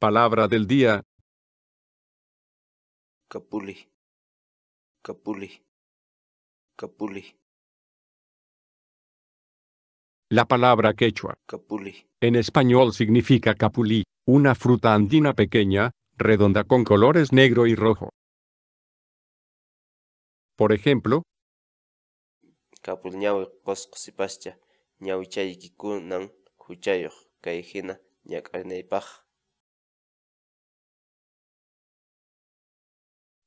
Palabra del día. Capuli. Capuli. Capuli. La palabra quechua. Capuli. En español significa capulí, una fruta andina pequeña, redonda con colores negro y rojo. Por ejemplo,